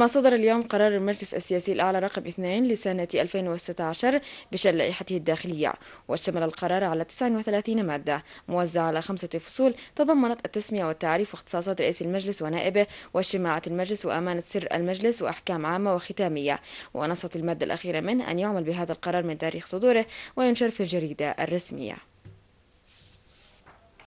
ما صدر اليوم قرار المجلس السياسي الأعلى رقم 2 لسنة 2016 بشأن لائحته الداخلية واشتمل القرار على 39 مادة موزعة على خمسة فصول تضمنت التسمية والتعريف واختصاصات رئيس المجلس ونائبه وشماعة المجلس وأمانة سر المجلس وأحكام عامة وختامية ونصت المادة الأخيرة منه أن يعمل بهذا القرار من تاريخ صدوره وينشر في الجريدة الرسمية